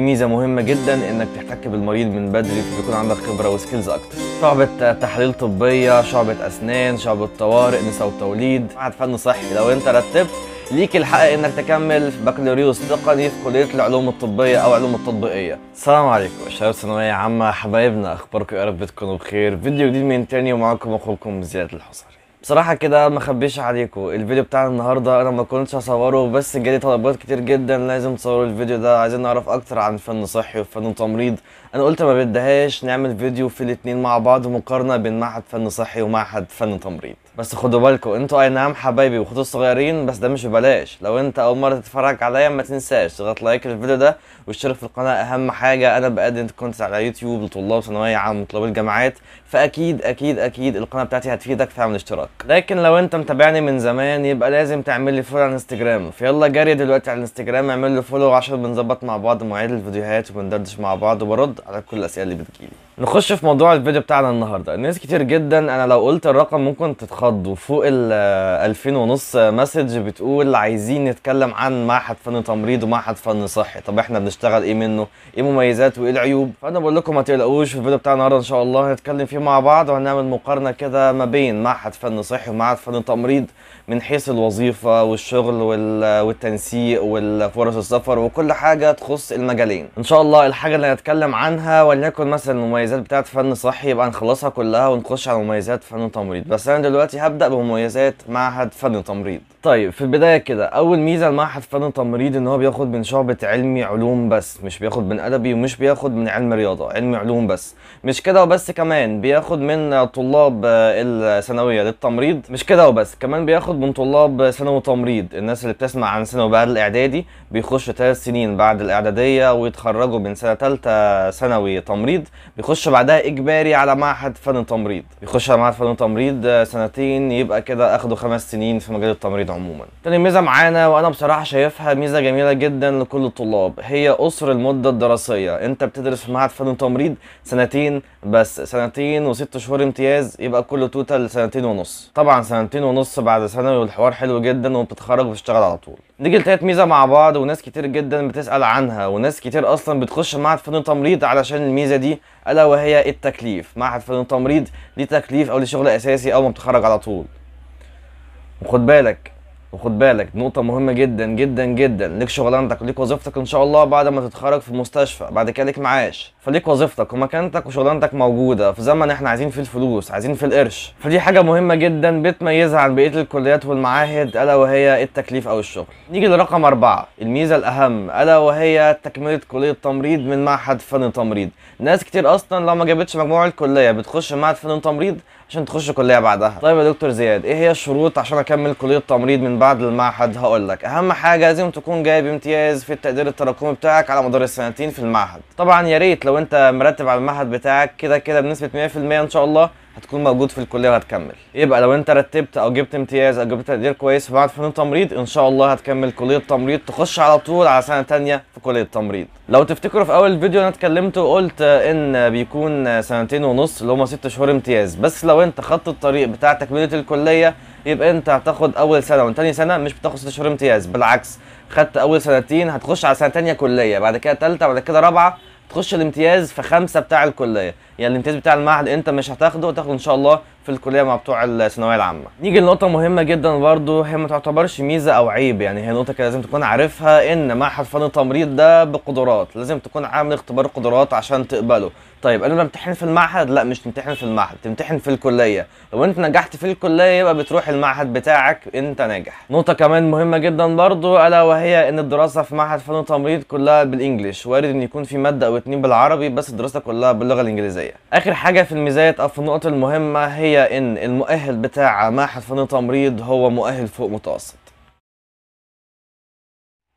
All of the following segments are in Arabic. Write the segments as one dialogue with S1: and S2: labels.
S1: ميزه مهمه جدا انك تحتك بالمريض من بدري فبيكون عندك خبره وسكيلز اكتر شعبه تحاليل طبيه شعبه اسنان شعبه طوارئ نساء وتوليد معهد فن صحي لو انت رتبت ليك الحق انك تكمل بكالوريوس تقني في كليه العلوم الطبيه او علوم التطبيقيه السلام عليكم شباب ثانويه عامه حبايبنا اخباركم يا رب تكونوا بخير فيديو جديد من تاني ومعاكم اخوكم زياد الحصري بصراحة كده ما خبيش عليكم الفيديو بتاعنا النهاردة أنا ما كنتش هصوره بس جالي طلبات كتير جدا لازم تصوروا الفيديو ده عايزين نعرف أكتر عن فن صحي وفن تمريض أنا قلت ما بدهاش نعمل فيديو في الاتنين مع بعض مقارنة بين معهد فن صحي ومعهد فن تمريض بس خدوا بالكم انتوا اي نعم حبايبي وخدوا الصغيرين بس ده مش ببلاش لو انت اول مره تتفرج عليا ما تنساش تضغط لايك للفيديو ده واشترك في القناه اهم حاجه انا بقدم كونتنت على يوتيوب لطلاب ثانويه عامه وطلاب الجامعات فاكيد اكيد اكيد القناه بتاعتي هتفيدك في عمل لكن لو انت متابعني من زمان يبقى لازم تعمل لي فولو على الانستجرام فيلا جري دلوقتي على الانستجرام اعمل لي فولو عشان بنظبط مع بعض مواعيد الفيديوهات وبندردش مع بعض وبرد على كل الاسئله اللي بتجيلي نخش في موضوع الفيديو بتاعنا النهارده ناس كتير جدا انا لو قلت الرقم ممكن تتخ خض وفوق ال 2000 آه، ونص مسج بتقول عايزين نتكلم عن معهد فن تمريض ومعهد فن صحي طب احنا بنشتغل ايه منه ايه مميزات وايه العيوب فانا بقول لكم ما تقلقوش في الفيديو بتاع النهارده ان شاء الله هنتكلم فيه مع بعض وهنعمل مقارنه كده ما بين معهد فن صحي ومعهد فن تمريض من حيث الوظيفه والشغل آه، والتنسيق والفرص السفر وكل حاجه تخص المجالين ان شاء الله الحاجه اللي هنتكلم عنها وليكن مثلا المميزات بتاعت فن صحي يبقى نخلصها كلها ونخش على مميزات فن تمريض بس انا دلوقتي دلوقتي هبدا بمميزات معهد فن تمريض طيب في البدايه كده اول ميزه لمعهد فن تمريض ان هو بياخد من شعبه علمي علوم بس مش بياخد من ادبي ومش بياخد من علم رياضه علمي علوم بس مش كده وبس كمان بياخد من طلاب آه، الثانويه للتمريض مش كده وبس كمان بياخد من طلاب ثانوي تمريض الناس اللي بتسمع عن ثانوي بعد الاعدادي بيخش ثلاث سنين بعد الاعداديه ويتخرجوا من سنه ثالثه ثانوي تمريض بيخش بعدها اجباري على معهد فن تمريض بيخش على معهد فن تمريض آه، سنتين سنتين يبقى كده اخدوا خمس سنين في مجال التمريض عموما تاني ميزه معانا وانا بصراحه شايفها ميزه جميله جدا لكل الطلاب هي قصر المده الدراسيه انت بتدرس في معهد فن تمريض سنتين بس سنتين وست شهور امتياز يبقى كله توتال سنتين ونص طبعا سنتين ونص بعد ثانوي والحوار حلو جدا وبتتخرج وبتشتغل على طول نيجي لتالت ميزه مع بعض وناس كتير جدا بتسال عنها وناس كتير اصلا بتخش معهد فنون تمريض علشان الميزه دي الا وهي التكليف معهد فنون تمريض ليه تكليف او ليه شغل اساسي او ما بتخرج على طول وخد بالك وخد بالك نقطة مهمة جدا جدا جدا ليك شغلانتك ليك وظيفتك إن شاء الله بعد ما تتخرج في المستشفى بعد كده ليك معاش فليك وظيفتك ومكانتك وشغلانتك موجودة في زمن إحنا عايزين فيه الفلوس عايزين فيه القرش فدي حاجة مهمة جدا بتميزها عن بقية الكليات والمعاهد ألا وهي التكليف أو الشغل نيجي لرقم أربعة الميزة الأهم ألا وهي تكملة كلية تمريض من معهد فن تمريض ناس كتير أصلا لو ما جابتش مجموع الكلية بتخش معهد فن تمريض عشان تخش كليه بعدها طيب يا دكتور زياد ايه هي الشروط عشان اكمل كليه تمريض من بعد المعهد هقول لك اهم حاجه لازم تكون جايب امتياز في التقدير التراكمي بتاعك على مدار السنتين في المعهد طبعا يا ريت لو انت مرتب على المعهد بتاعك كده كده بنسبه 100% ان شاء الله هتكون موجود في الكليه وهتكمل يبقى لو انت رتبت او جبت امتياز او جبت تقدير كويس في معهد فنون تمريض ان شاء الله هتكمل كليه تمريض تخش على طول على سنه ثانيه كليه التمريض لو تفتكروا في اول فيديو انا اتكلمت وقلت ان بيكون سنتين ونص اللي هم ست شهور امتياز بس لو انت خدت الطريق بتاع تكمله الكليه يبقى انت هتاخد اول سنه وتاني سنه مش بتاخد ست شهور امتياز بالعكس خدت اول سنتين هتخش على سنه تانيه كليه بعد كده ثالثه بعد كده رابعه تخش الامتياز في خمسه بتاع الكليه يعني الامتياز بتاع المعهد انت مش هتاخده هتاخده ان شاء الله في الكليه مع بتوع الثانويه العامه نيجي لنقطه مهمه جدا برضو هي ما تعتبرش ميزه او عيب يعني هي نقطه كده لازم تكون عارفها ان معهد فن التمريض ده بقدرات لازم تكون عامل اختبار قدرات عشان تقبله طيب انا بمتحن في المعهد لا مش تمتحن في المعهد تمتحن في الكليه لو انت نجحت في الكليه يبقى بتروح المعهد بتاعك انت ناجح نقطه كمان مهمه جدا برضو الا وهي ان الدراسه في معهد فن التمريض كلها بالانجلش وارد ان يكون في ماده او اتنين بالعربي بس الدراسه كلها باللغه الانجليزيه اخر حاجه في الميزات او في النقط المهمه هي ان المؤهل بتاع معهد فنون تمريض هو مؤهل فوق متوسط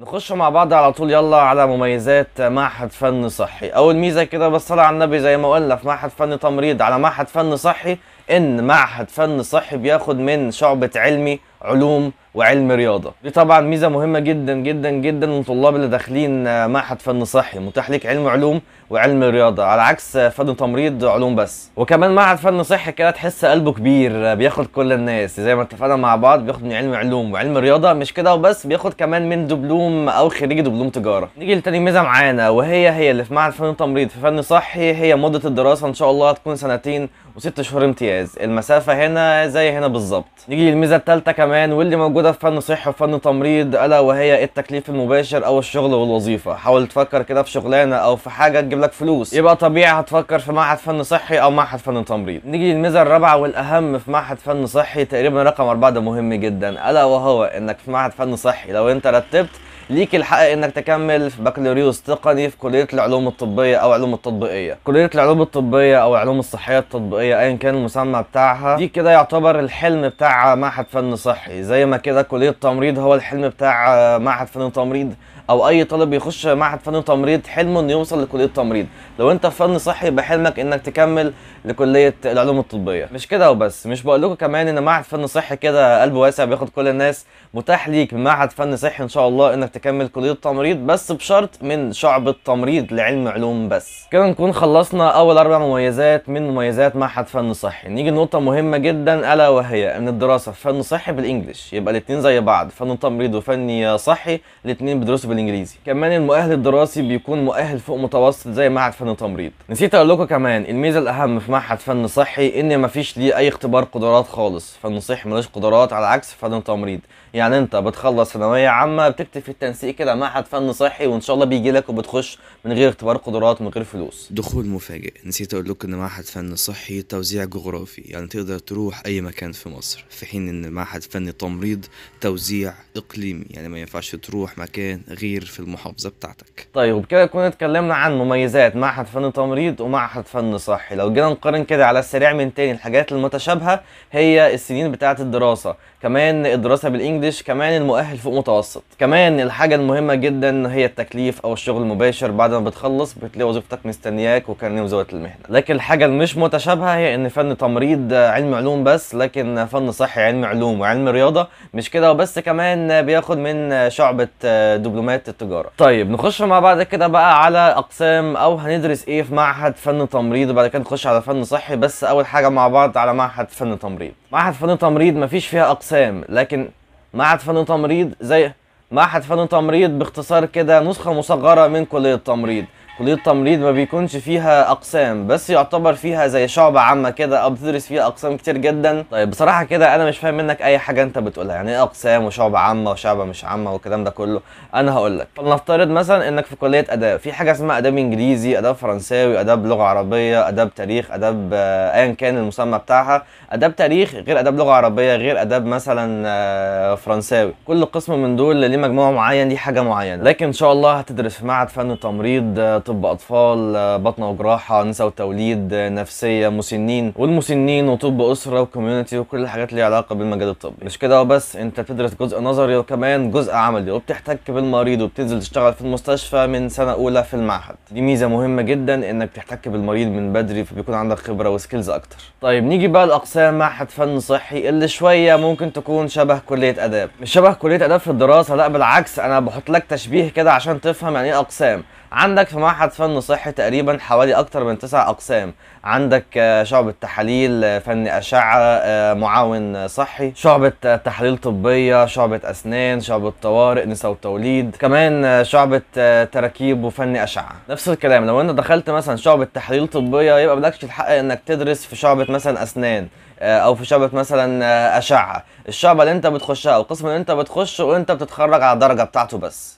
S1: نخش مع بعض على طول يلا على مميزات معهد فن صحي اول ميزه كده بالصلاه على النبي زي ما قلنا في معهد فن تمريض على معهد فن صحي ان معهد فن صحي بياخد من شعبه علمي علوم وعلم رياضه دي طبعا ميزه مهمه جدا جدا جدا للطلاب اللي داخلين معهد فن صحي متاح ليك علم علوم وعلم رياضه على عكس فن تمريض علوم بس وكمان معهد فن صحي كده تحس قلبه كبير بياخد كل الناس زي ما اتفقنا مع بعض بياخد من علم علوم وعلم رياضه مش كده وبس بياخد كمان من دبلوم او خريج دبلوم تجاره نيجي لتاني ميزه معانا وهي هي اللي في معهد فن تمريض في فن صحي هي مده الدراسه ان شاء الله هتكون سنتين وست شهور امتياز المسافه هنا زي هنا بالظبط نيجي للميزه الثالثه كمان واللي موجوده في فن صحي وفن تمريض الا وهي التكليف المباشر او الشغل والوظيفه حاول تفكر كده في شغلانه او في حاجه تجيب هتجيب لك فلوس يبقى طبيعي هتفكر في معهد فن صحي او معهد فن تمريض نيجي للميزه الرابعه والاهم في معهد فن صحي تقريبا رقم اربعه ده مهم جدا الا وهو انك في معهد فن صحي لو انت رتبت ليك الحق انك تكمل في بكالوريوس تقني في كليه العلوم الطبيه او علوم التطبيقيه كليه العلوم الطبيه او علوم الصحيه التطبيقيه ايا كان المسمى بتاعها دي كده يعتبر الحلم بتاع معهد فن صحي زي ما كده كليه التمريض هو الحلم بتاع معهد فن تمريض او اي طالب بيخش معهد فني وتمريض حلمه انه يوصل لكليه التمريض لو انت فن صحي يبقى حلمك انك تكمل لكليه العلوم الطبيه مش كده وبس مش بقول لكم كمان ان معهد فن صحي كده قلب واسع بياخد كل الناس متاح ليك معهد فن صحي ان شاء الله انك تكمل كليه التمريض بس بشرط من شعب التمريض لعلم علوم بس كده نكون خلصنا اول اربع مميزات من مميزات معهد فن صحي نيجي لنقطه مهمه جدا الا وهي ان الدراسه في فن صحي بالانجلش يبقى الاثنين زي بعض فن تمريض وفن صحي الاثنين بيدرسوا الانجليزي كمان المؤهل الدراسي بيكون مؤهل فوق متوسط زي معهد فن تمريض نسيت اقول لكم كمان الميزه الاهم في معهد فن صحي ان مفيش ليه اي اختبار قدرات خالص فن صحي ملوش قدرات على عكس فن تمريض يعني انت بتخلص ثانويه عامه بتكتب في التنسيق كده معهد فن صحي وان شاء الله بيجي لك وبتخش من غير اختبار قدرات من غير فلوس دخول مفاجئ نسيت اقول لكم ان معهد فن صحي توزيع جغرافي يعني تقدر تروح اي مكان في مصر في حين ان معهد فن تمريض توزيع اقليمي يعني ما ينفعش تروح مكان غير في المحافظه بتاعتك طيب وبكده كنا اتكلمنا عن مميزات معهد فن تمريض ومعهد فن صحي لو جينا نقارن كده على السريع من تاني الحاجات المتشابهه هي السنين بتاعه الدراسه كمان الدراسه بالانجلش كمان المؤهل فوق متوسط كمان الحاجه المهمه جدا هي التكليف او الشغل المباشر بعد ما بتخلص بتلاقي وظيفتك مستنياك وكان وزاره المهنه لكن الحاجه المش متشابهه هي ان فن تمريض علم علوم بس لكن فن صحي علم علوم وعلم رياضه مش كده وبس كمان بياخد من شعبه دبلومات التجاره طيب نخش مع بعض كده بقى على اقسام او هندرس ايه في معهد فن تمريض وبعد كده نخش على فن صحي بس اول حاجه مع بعض على معهد فن تمريض معهد فنون تمريض مفيش فيها اقسام لكن معهد فنون تمريض زي معهد فنون تمريض باختصار كده نسخه مصغره من كليه التمريض كلية التمريض ما بيكونش فيها أقسام بس يعتبر فيها زي شعبة عامة كده أو بتدرس فيها أقسام كتير جدا طيب بصراحة كده أنا مش فاهم منك أي حاجة أنت بتقولها يعني إيه أقسام وشعبة عامة وشعبة مش عامة والكلام ده كله أنا هقول لك فلنفترض مثلا إنك في كلية آداب في حاجة اسمها آداب إنجليزي آداب فرنساوي آداب لغة عربية آداب تاريخ آداب آه، أيا كان المسمى بتاعها آداب تاريخ غير آداب لغة عربية غير آداب مثلا آه، فرنساوي كل قسم من دول ليه مجموع معين ليه حاجة معينة لكن إن شاء الله هتدرس في معهد فن التمريض آه، طب اطفال بطنه وجراحه نساء وتوليد نفسيه مسنين والمسنين وطب اسره وكوميونتي وكل الحاجات اللي علاقه بالمجال الطبي مش كده وبس انت بتدرس جزء نظري وكمان جزء عملي وبتحتك بالمريض وبتنزل تشتغل في المستشفى من سنه اولى في المعهد دي ميزه مهمه جدا انك تحتك بالمريض من بدري فبيكون عندك خبره وسكيلز اكتر طيب نيجي بقى لاقسام معهد فن صحي اللي شويه ممكن تكون شبه كليه اداب مش شبه كليه اداب في الدراسه لا بالعكس انا بحط لك تشبيه كده عشان تفهم يعني ايه اقسام عندك في معهد فن صحي تقريبا حوالي اكتر من تسع اقسام عندك آه، شعبة تحاليل آه، فن أشعة آه، معاون صحي شعبة تحاليل طبية شعبة أسنان شعبة طوارئ نساء وتوليد كمان شعبة تراكيب وفن أشعة نفس الكلام لو أنت دخلت مثلا شعبة تحاليل طبية يبقى مالكش الحق إنك تدرس في شعبة مثلا أسنان او في شعبه مثلا اشعه الشعبه اللي انت بتخشها او القسم اللي انت بتخشه وانت بتتخرج على الدرجه بتاعته بس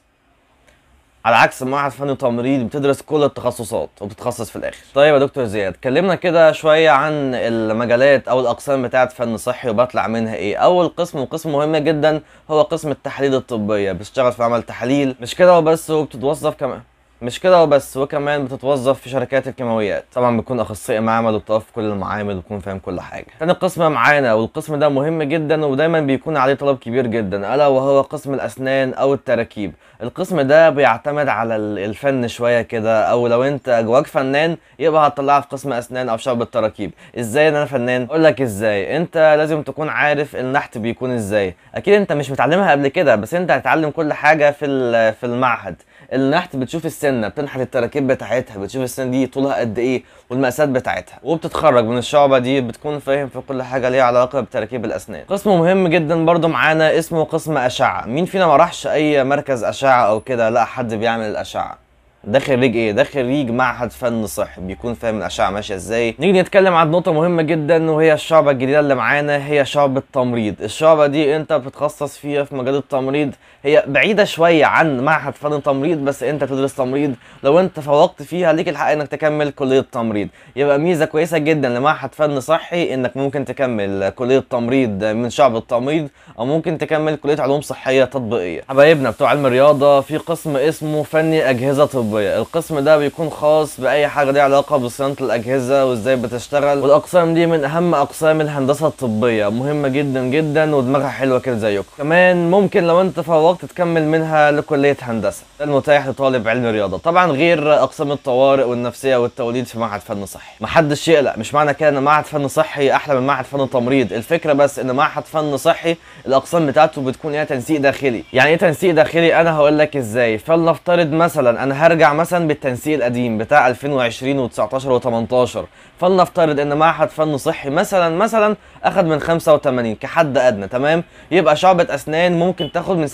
S1: على عكس معهد فني تمريض بتدرس كل التخصصات وبتتخصص في الاخر طيب يا دكتور زياد اتكلمنا كده شويه عن المجالات او الاقسام بتاعه فن صحي وبطلع منها ايه اول قسم وقسم مهم جدا هو قسم التحاليل الطبيه بتشتغل في عمل تحاليل مش كده وبس وبتتوظف كمان مش كده وبس وكمان بتتوظف في شركات الكيماويات طبعا بتكون اخصائي معمل وبتقف كل المعامل وبتكون فاهم كل حاجه تاني قسم معانا والقسم ده مهم جدا ودايما بيكون عليه طلب كبير جدا الا وهو قسم الاسنان او التراكيب القسم ده بيعتمد على الفن شويه كده او لو انت جواك فنان يبقى هتطلعها في قسم اسنان او شعب التراكيب ازاي انا فنان اقول لك ازاي انت لازم تكون عارف النحت بيكون ازاي اكيد انت مش متعلمها قبل كده بس انت هتتعلم كل حاجه في في المعهد النحت بتشوف السن السنه بتنحت التراكيب بتاعتها بتشوف السنه دي طولها قد ايه والمقاسات بتاعتها وبتتخرج من الشعبه دي بتكون فاهم في كل حاجه ليها علاقه بتراكيب الاسنان قسم مهم جدا برضو معانا اسمه قسم اشعه مين فينا ما راحش اي مركز اشعه او كده لا حد بيعمل الاشعه ده خريج ايه ده خريج معهد فن صح بيكون فاهم الاشعه ماشيه ازاي نيجي نتكلم عن نقطه مهمه جدا وهي الشعبه الجديده اللي معانا هي شعبه التمريض الشعبه دي انت بتتخصص فيها في مجال التمريض هي بعيده شويه عن معهد فن التمريض بس انت بتدرس تمريض لو انت فوقت فيها ليك الحق انك تكمل كليه التمريض يبقى ميزه كويسه جدا لمعهد فن صحي انك ممكن تكمل كليه تمريض من شعب التمريض او ممكن تكمل كليه علوم صحيه تطبيقيه حبايبنا بتوع علم الرياضه في قسم اسمه فني اجهزه طبية الطبيه القسم ده بيكون خاص باي حاجه ليها علاقه بصيانه الاجهزه وازاي بتشتغل والاقسام دي من اهم اقسام الهندسه الطبيه مهمه جدا جدا ودماغها حلوه كده زيكم كمان ممكن لو انت فوقت تكمل منها لكليه هندسه ده المتاح لطالب علم رياضه طبعا غير اقسام الطوارئ والنفسيه والتوليد في معهد فن صحي محدش يقلق مش معنى كده ان معهد فن صحي احلى من معهد فن تمريض الفكره بس ان معهد فن صحي الاقسام بتاعته بتكون ليها تنسيق داخلي يعني ايه تنسيق داخلي انا هقول لك ازاي فلنفترض مثلا انا هرجع نرجع مثلا بالتنسيق القديم بتاع 2020 و19 و18 فلنفترض ان معهد فن صحي مثلا مثلا اخد من 85 كحد ادنى تمام يبقى شعبة اسنان ممكن تاخد من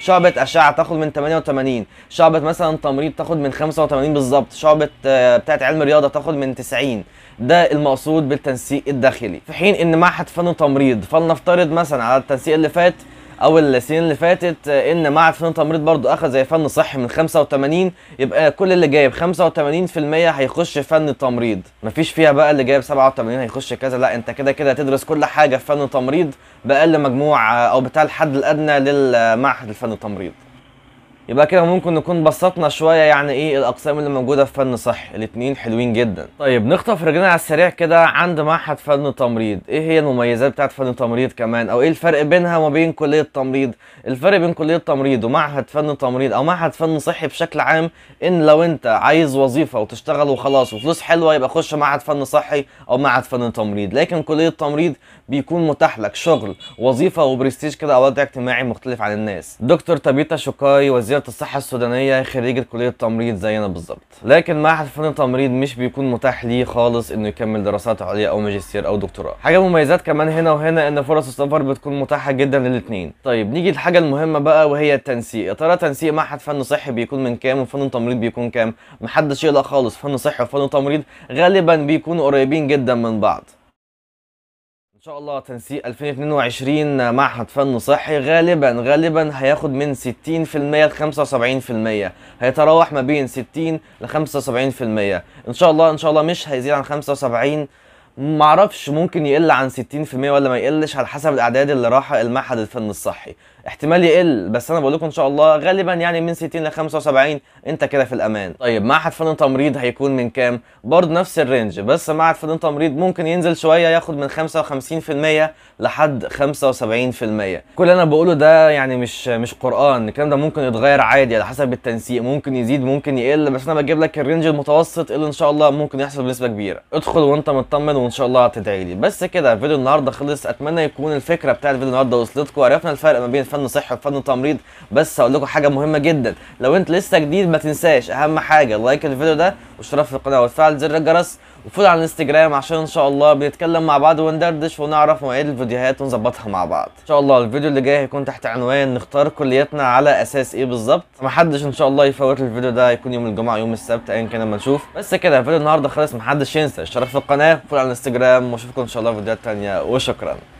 S1: 87% شعبة اشعة تاخد من 88 شعبة مثلا تمريض تاخد من 85 بالظبط شعبة آه، بتاعه علم رياضة تاخد من 90 ده المقصود بالتنسيق الداخلي في حين ان معهد فن تمريض فلنفترض مثلا على التنسيق اللي فات او السنين اللي فاتت آه، ان معهد فنون تمريض برضو اخذ زي فن صحي من 85 يبقى كل اللي جايب 85% هيخش فن التمريض مفيش فيها بقى اللي جايب 87 هيخش كذا لا انت كده كده هتدرس كل حاجه في فن التمريض باقل مجموع آه، او بتاع الحد الادنى للمعهد آه، الفن التمريض يبقى كده ممكن نكون بسطنا شويه يعني ايه الاقسام اللي موجوده في فن صحي الاثنين حلوين جدا طيب نخطف رجلنا على السريع كده عند معهد فن تمريض ايه هي المميزات بتاعه فن تمريض كمان او ايه الفرق بينها وما بين كليه تمريض الفرق بين كليه تمريض ومعهد فن تمريض او معهد فن صحي بشكل عام ان لو انت عايز وظيفه وتشتغل وخلاص وفلوس حلوه يبقى خش معهد فن صحي او معهد فن تمريض لكن كليه تمريض بيكون متاح لك شغل وظيفه وبرستيج كده او وضع اجتماعي مختلف عن الناس دكتور تابيتا شوكاي وزير الصحة السودانية خريجة كلية تمريض زينا بالظبط لكن معهد فن التمريض مش بيكون متاح ليه خالص انه يكمل دراسات عليا او ماجستير او دكتوراه حاجة مميزات كمان هنا وهنا ان فرص السفر بتكون متاحة جدا للاتنين طيب نيجي للحاجة المهمة بقى وهي التنسيق يا ترى تنسيق معهد فن صحي بيكون من كام وفن تمريض بيكون كام محدش يقلق خالص فن صحي وفن تمريض غالبا بيكونوا قريبين جدا من بعض ان شاء الله تنسيق 2022 معهد فن صحي غالبا غالبا هياخد من 60% ل 75% هيتراوح ما بين 60 ل 75% ان شاء الله ان شاء الله مش هيزيد عن 75 معرفش ممكن يقل عن 60% ولا ما يقلش على حسب الاعداد اللي راحه المعهد الفن الصحي احتمال يقل بس انا بقول لكم ان شاء الله غالبا يعني من 60 ل 75 انت كده في الامان طيب معهد فنون تمريض هيكون من كام برضه نفس الرينج بس معهد فنون تمريض ممكن ينزل شويه ياخد من 55% لحد 75% كل اللي انا بقوله ده يعني مش مش قران الكلام ده ممكن يتغير عادي على حسب التنسيق ممكن يزيد ممكن يقل بس انا بجيب لك الرينج المتوسط اللي ان شاء الله ممكن يحصل بنسبه كبيره ادخل وانت مطمن وان شاء الله هتدعي لي بس كده فيديو النهارده خلص اتمنى يكون الفكره بتاعت فيديو النهارده وصلتكم عرفنا الفرق ما بين فن صحه وفن تمريض بس هقول لكم حاجه مهمه جدا لو انت لسه جديد ما تنساش اهم حاجه لايك الفيديو ده واشتراك في القناه وتفعل زر الجرس وفول على الانستجرام عشان ان شاء الله بنتكلم مع بعض وندردش ونعرف مواعيد الفيديوهات ونظبطها مع بعض ان شاء الله الفيديو اللي جاي هيكون تحت عنوان نختار كليتنا على اساس ايه بالظبط محدش ان شاء الله يفوت الفيديو ده هيكون يوم الجمعه يوم السبت ايا كان لما نشوف بس كده فيديو النهارده خلص محدش ينسى اشتراك في القناه وفول على الانستجرام واشوفكم ان شاء الله في فيديوهات ثانيه وشكرا